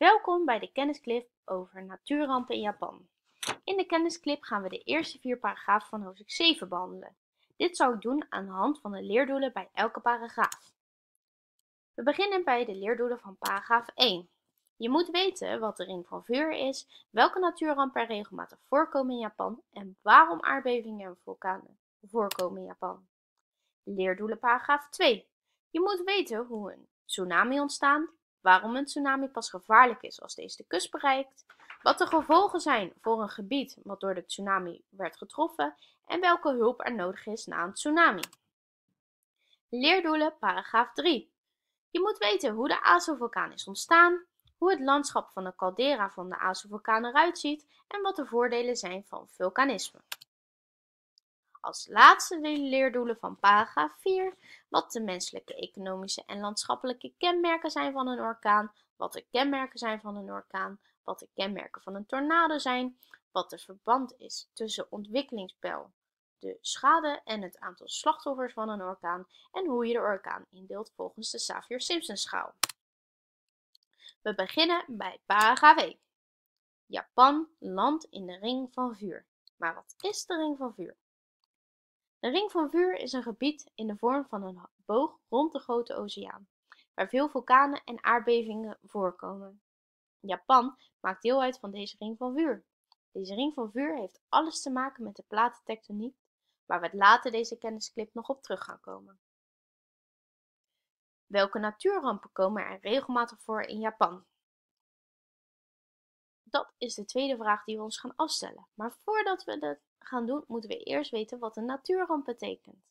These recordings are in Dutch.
Welkom bij de kennisclip over natuurrampen in Japan. In de kennisclip gaan we de eerste vier paragrafen van hoofdstuk 7 behandelen. Dit zou ik doen aan de hand van de leerdoelen bij elke paragraaf. We beginnen bij de leerdoelen van paragraaf 1. Je moet weten wat de ring van vuur is, welke natuurrampen er regelmatig voorkomen in Japan en waarom aardbevingen en vulkanen voorkomen in Japan. Leerdoelen paragraaf 2. Je moet weten hoe een tsunami ontstaat waarom een tsunami pas gevaarlijk is als deze de kust bereikt, wat de gevolgen zijn voor een gebied wat door de tsunami werd getroffen en welke hulp er nodig is na een tsunami. Leerdoelen, paragraaf 3. Je moet weten hoe de azovulkaan is ontstaan, hoe het landschap van de caldera van de azovulkaan eruit ziet en wat de voordelen zijn van vulkanisme. Als laatste de leerdoelen van paragraaf 4, wat de menselijke, economische en landschappelijke kenmerken zijn van een orkaan, wat de kenmerken zijn van een orkaan, wat de kenmerken van een tornado zijn, wat de verband is tussen ontwikkelingspeil, de schade en het aantal slachtoffers van een orkaan en hoe je de orkaan indeelt volgens de Xavier simpson schaal We beginnen bij paragraaf 1. Japan, land in de ring van vuur. Maar wat is de ring van vuur? De Ring van Vuur is een gebied in de vorm van een boog rond de Grote Oceaan, waar veel vulkanen en aardbevingen voorkomen. Japan maakt deel uit van deze Ring van Vuur. Deze Ring van Vuur heeft alles te maken met de platentectoniek, waar we later deze kennisclip nog op terug gaan komen. Welke natuurrampen komen er regelmatig voor in Japan? Dat is de tweede vraag die we ons gaan afstellen. Maar voordat we dat gaan doen, moeten we eerst weten wat een natuurramp betekent.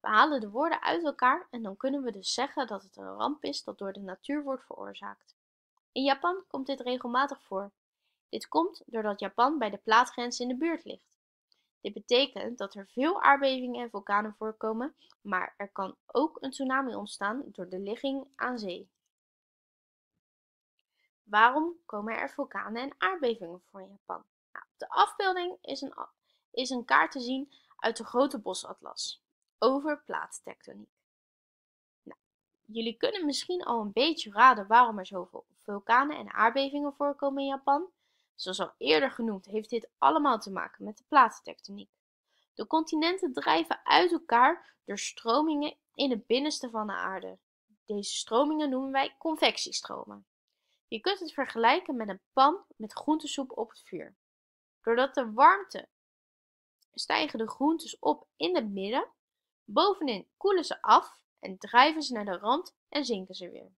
We halen de woorden uit elkaar en dan kunnen we dus zeggen dat het een ramp is dat door de natuur wordt veroorzaakt. In Japan komt dit regelmatig voor. Dit komt doordat Japan bij de plaatgrens in de buurt ligt. Dit betekent dat er veel aardbevingen en vulkanen voorkomen, maar er kan ook een tsunami ontstaan door de ligging aan zee. Waarom komen er vulkanen en aardbevingen voor in Japan? de afbeelding is een, is een kaart te zien uit de grote bosatlas over plaattektoniek. Nou, jullie kunnen misschien al een beetje raden waarom er zoveel vulkanen en aardbevingen voorkomen in Japan. Zoals al eerder genoemd heeft dit allemaal te maken met de plaattektoniek. De continenten drijven uit elkaar door stromingen in het binnenste van de aarde. Deze stromingen noemen wij convectiestromen. Je kunt het vergelijken met een pan met groentesoep op het vuur. Doordat de warmte stijgen de groentes op in het midden. Bovenin koelen ze af en drijven ze naar de rand en zinken ze weer.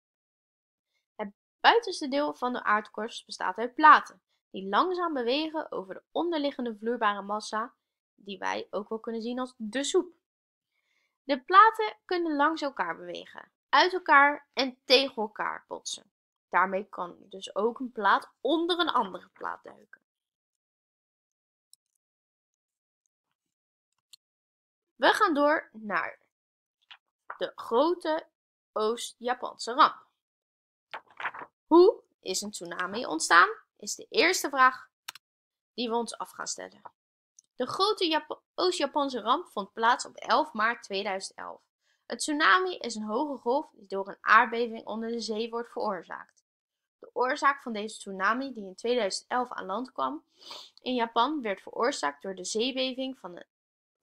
Het buitenste deel van de aardkorst bestaat uit platen, die langzaam bewegen over de onderliggende vloeibare massa, die wij ook wel kunnen zien als de soep. De platen kunnen langs elkaar bewegen, uit elkaar en tegen elkaar botsen. Daarmee kan dus ook een plaat onder een andere plaat duiken. We gaan door naar de grote Oost-Japanse ramp. Hoe is een tsunami ontstaan? Is de eerste vraag die we ons af gaan stellen. De grote Oost-Japanse ramp vond plaats op 11 maart 2011. Een tsunami is een hoge golf die door een aardbeving onder de zee wordt veroorzaakt. De oorzaak van deze tsunami, die in 2011 aan land kwam in Japan, werd veroorzaakt door de zeebeving van, de,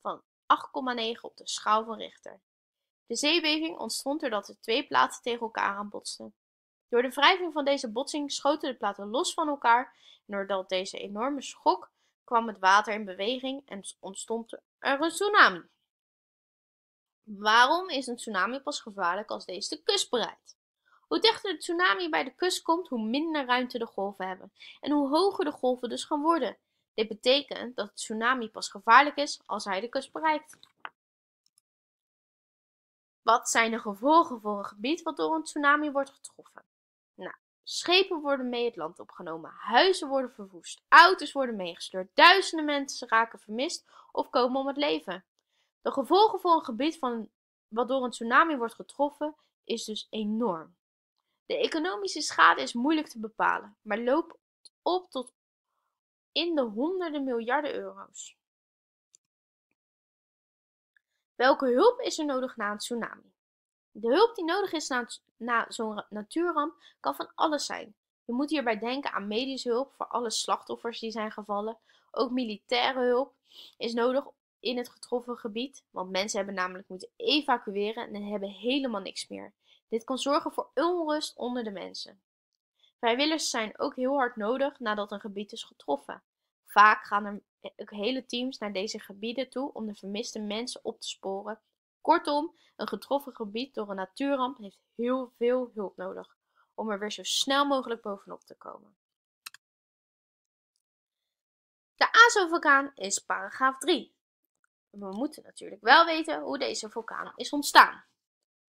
van 8,9 op de schaal van Richter. De zeebeving ontstond doordat de twee platen tegen elkaar aan botsten. Door de wrijving van deze botsing schoten de platen los van elkaar en doordat deze enorme schok kwam het water in beweging en ontstond er een tsunami. Waarom is een tsunami pas gevaarlijk als deze de kust bereikt? Hoe dichter de tsunami bij de kust komt, hoe minder ruimte de golven hebben en hoe hoger de golven dus gaan worden. Dit betekent dat het tsunami pas gevaarlijk is als hij de kust bereikt. Wat zijn de gevolgen voor een gebied wat door een tsunami wordt getroffen? Nou, schepen worden mee het land opgenomen, huizen worden verwoest, auto's worden meegesleurd, duizenden mensen raken vermist of komen om het leven. De gevolgen voor een gebied van, wat door een tsunami wordt getroffen is dus enorm. De economische schade is moeilijk te bepalen, maar loopt op tot in de honderden miljarden euro's. Welke hulp is er nodig na een tsunami? De hulp die nodig is na, na zo'n natuurramp kan van alles zijn. Je moet hierbij denken aan medische hulp voor alle slachtoffers die zijn gevallen. Ook militaire hulp is nodig in het getroffen gebied, want mensen hebben namelijk moeten evacueren en hebben helemaal niks meer. Dit kan zorgen voor onrust onder de mensen. Vrijwilligers zijn ook heel hard nodig nadat een gebied is getroffen. Vaak gaan er hele teams naar deze gebieden toe om de vermiste mensen op te sporen. Kortom, een getroffen gebied door een natuurramp heeft heel veel hulp nodig om er weer zo snel mogelijk bovenop te komen. De Azo-vulkaan is paragraaf 3. We moeten natuurlijk wel weten hoe deze vulkaan is ontstaan.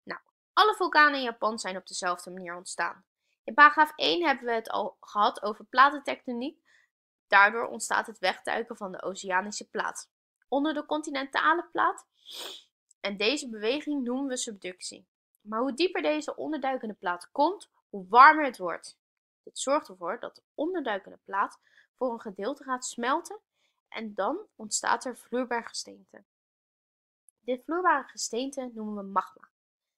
Nou, alle vulkanen in Japan zijn op dezelfde manier ontstaan. In paragraaf 1 hebben we het al gehad over platentectoniek. Daardoor ontstaat het wegduiken van de oceanische plaat. Onder de continentale plaat. En deze beweging noemen we subductie. Maar hoe dieper deze onderduikende plaat komt, hoe warmer het wordt. Dit zorgt ervoor dat de onderduikende plaat voor een gedeelte gaat smelten en dan ontstaat er vloeibaar gesteente. Dit vloeibare gesteente noemen we magma.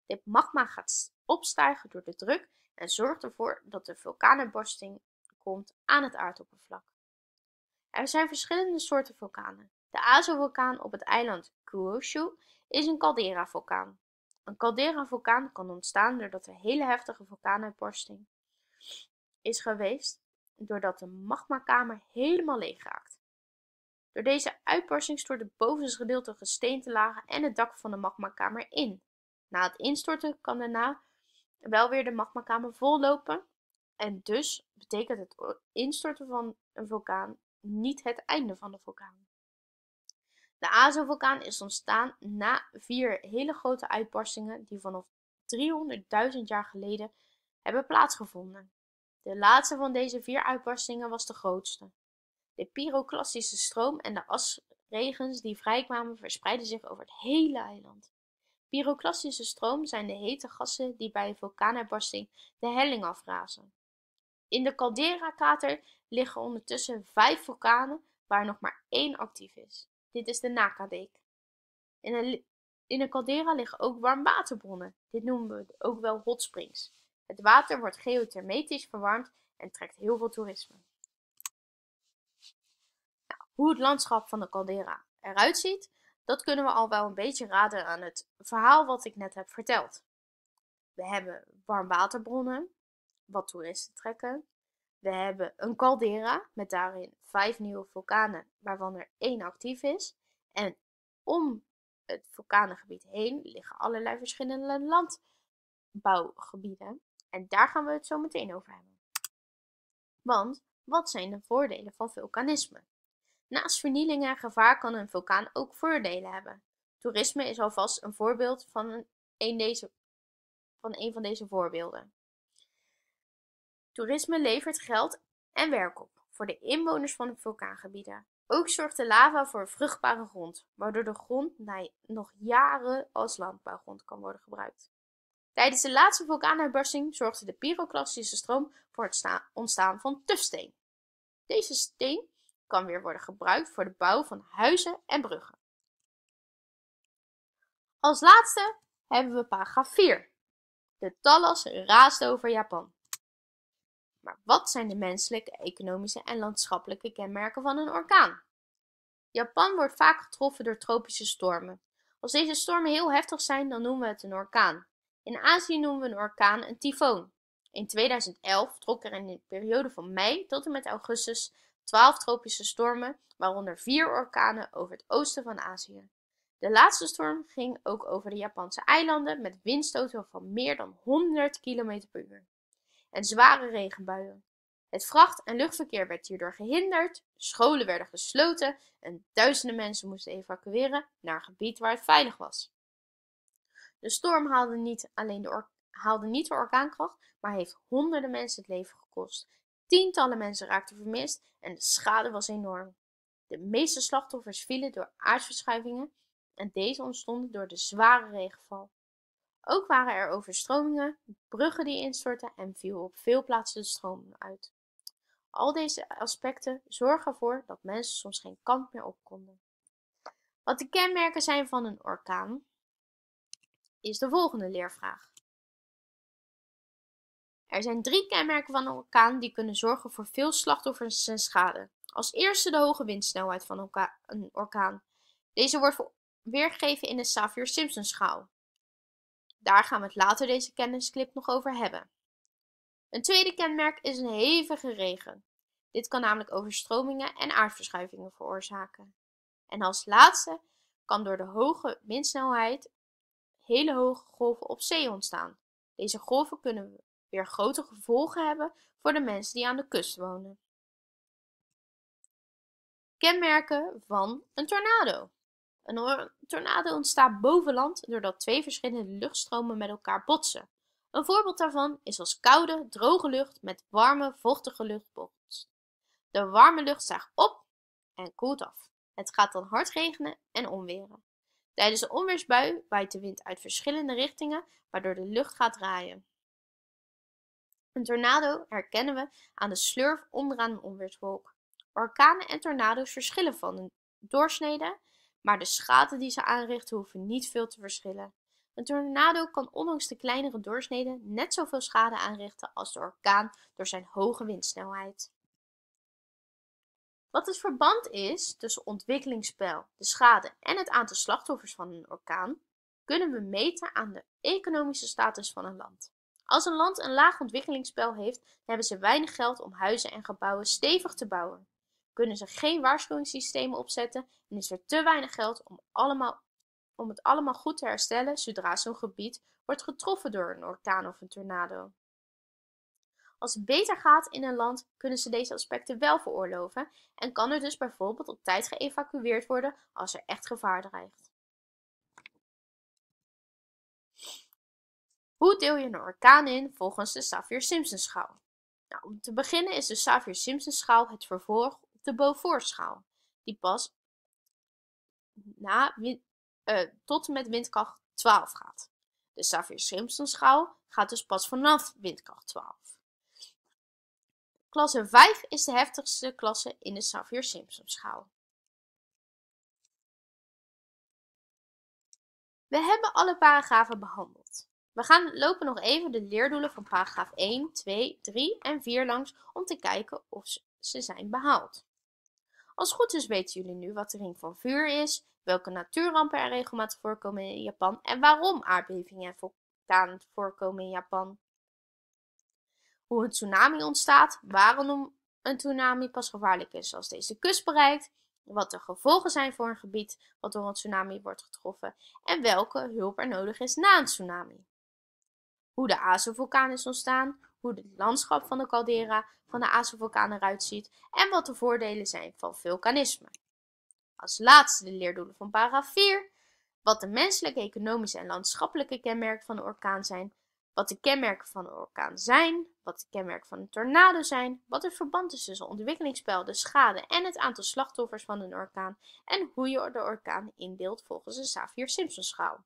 Dit magma gaat opstijgen door de druk en zorgt ervoor dat de vulkanenbarsting komt aan het aardoppervlak. Er zijn verschillende soorten vulkanen. De azovulkaan vulkaan op het eiland Kyushu is een caldera-vulkaan. Een caldera-vulkaan kan ontstaan doordat er hele heftige vulkaanuitbarsting is geweest, doordat de magmakamer helemaal leeg raakt. Door deze uitbarsting stort het bovenste gedeelte gesteentelagen en het dak van de magmakamer in. Na het instorten kan daarna wel weer de magmakamer vollopen. En dus betekent het instorten van een vulkaan niet het einde van de vulkaan. De Azo-vulkaan is ontstaan na vier hele grote uitbarstingen die vanaf 300.000 jaar geleden hebben plaatsgevonden. De laatste van deze vier uitbarstingen was de grootste. De pyroclastische stroom en de asregens die vrijkwamen verspreidden zich over het hele eiland. Pyroclastische stroom zijn de hete gassen die bij een vulkaanuitbarsting de helling afrazen. In de Caldera-krater liggen ondertussen vijf vulkanen waar nog maar één actief is. Dit is de Nakadeek. In de in caldera liggen ook warmwaterbronnen. Dit noemen we ook wel hot springs. Het water wordt geothermetisch verwarmd en trekt heel veel toerisme. Nou, hoe het landschap van de caldera eruit ziet, dat kunnen we al wel een beetje raden aan het verhaal wat ik net heb verteld. We hebben warmwaterbronnen, wat toeristen trekken. We hebben een caldera met daarin vijf nieuwe vulkanen, waarvan er één actief is. En om het vulkanengebied heen liggen allerlei verschillende landbouwgebieden. En daar gaan we het zo meteen over hebben. Want wat zijn de voordelen van vulkanisme? Naast vernielingen en gevaar kan een vulkaan ook voordelen hebben. Toerisme is alvast een voorbeeld van een, een deze, van van deze voorbeelden. Toerisme levert geld en werk op voor de inwoners van de vulkaangebieden. Ook zorgt de lava voor vruchtbare grond, waardoor de grond na nog jaren als landbouwgrond kan worden gebruikt. Tijdens de laatste vulkaanuitbarsting zorgde de pyroclastische stroom voor het ontstaan van tufsteen. Deze steen kan weer worden gebruikt voor de bouw van huizen en bruggen. Als laatste hebben we paragraaf 4. De tallas raast over Japan. Maar wat zijn de menselijke, economische en landschappelijke kenmerken van een orkaan? Japan wordt vaak getroffen door tropische stormen. Als deze stormen heel heftig zijn, dan noemen we het een orkaan. In Azië noemen we een orkaan een tyfoon. In 2011 trok er in de periode van mei tot en met augustus 12 tropische stormen, waaronder vier orkanen over het oosten van Azië. De laatste storm ging ook over de Japanse eilanden met windstoten van meer dan 100 km per uur en zware regenbuien. Het vracht- en luchtverkeer werd hierdoor gehinderd, scholen werden gesloten en duizenden mensen moesten evacueren naar een gebied waar het veilig was. De storm haalde niet alleen de, haalde niet de orkaankracht, maar heeft honderden mensen het leven gekost Tientallen mensen raakten vermist en de schade was enorm. De meeste slachtoffers vielen door aardverschuivingen en deze ontstonden door de zware regenval. Ook waren er overstromingen, bruggen die instortten en viel op veel plaatsen de stroom uit. Al deze aspecten zorgen ervoor dat mensen soms geen kant meer op konden. Wat de kenmerken zijn van een orkaan is de volgende leervraag. Er zijn drie kenmerken van een orkaan die kunnen zorgen voor veel slachtoffers en schade. Als eerste de hoge windsnelheid van een orkaan. Deze wordt weergegeven in de saffir simpson schaal Daar gaan we het later deze kennisclip nog over hebben. Een tweede kenmerk is een hevige regen. Dit kan namelijk overstromingen en aardverschuivingen veroorzaken. En als laatste kan door de hoge windsnelheid hele hoge golven op zee ontstaan. Deze golven kunnen weer grote gevolgen hebben voor de mensen die aan de kust wonen. Kenmerken van een tornado. Een tornado ontstaat boven land doordat twee verschillende luchtstromen met elkaar botsen. Een voorbeeld daarvan is als koude, droge lucht met warme, vochtige lucht botst. De warme lucht zaagt op en koelt af. Het gaat dan hard regenen en onweren. Tijdens een onweersbui waait de wind uit verschillende richtingen, waardoor de lucht gaat draaien. Een tornado herkennen we aan de slurf onderaan een onweerswolk. Orkanen en tornado's verschillen van een doorsnede, maar de schade die ze aanrichten hoeven niet veel te verschillen. Een tornado kan ondanks de kleinere doorsnede net zoveel schade aanrichten als de orkaan door zijn hoge windsnelheid. Wat het verband is tussen ontwikkelingsspel, de schade en het aantal slachtoffers van een orkaan, kunnen we meten aan de economische status van een land. Als een land een laag ontwikkelingsspel heeft, hebben ze weinig geld om huizen en gebouwen stevig te bouwen. Kunnen ze geen waarschuwingssystemen opzetten en is er te weinig geld om, allemaal, om het allemaal goed te herstellen zodra zo'n gebied wordt getroffen door een orkaan of een tornado. Als het beter gaat in een land, kunnen ze deze aspecten wel veroorloven en kan er dus bijvoorbeeld op tijd geëvacueerd worden als er echt gevaar dreigt. Hoe deel je een orkaan in volgens de saffir simpson schaal Nou, om te beginnen is de saffir simpson schaal het vervolg op de Beaufort-schaal, die pas na, eh, tot met windkracht 12 gaat. De saffir simpson schaal gaat dus pas vanaf windkracht 12. Klasse 5 is de heftigste klasse in de saffir simpson schaal We hebben alle paragrafen behandeld. We gaan lopen nog even de leerdoelen van paragraaf 1, 2, 3 en 4 langs om te kijken of ze zijn behaald. Als goed is weten jullie nu wat de ring van vuur is, welke natuurrampen er regelmatig voorkomen in Japan en waarom aardbevingen en vulkanen voorkomen in Japan. Hoe een tsunami ontstaat, waarom een tsunami pas gevaarlijk is als deze kust bereikt, wat de gevolgen zijn voor een gebied wat door een tsunami wordt getroffen en welke hulp er nodig is na een tsunami hoe de azovulkaan is ontstaan, hoe het landschap van de caldera van de azovulkaan eruit ziet en wat de voordelen zijn van vulkanisme. Als laatste de leerdoelen van paragraaf 4, wat de menselijke, economische en landschappelijke kenmerken van een orkaan zijn, wat de kenmerken van een orkaan zijn, wat de kenmerken van een tornado zijn, wat het verband is tussen ontwikkelingsspel, de schade en het aantal slachtoffers van een orkaan en hoe je de orkaan indeelt volgens de xavier simpson schaal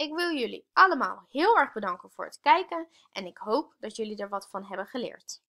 ik wil jullie allemaal heel erg bedanken voor het kijken en ik hoop dat jullie er wat van hebben geleerd.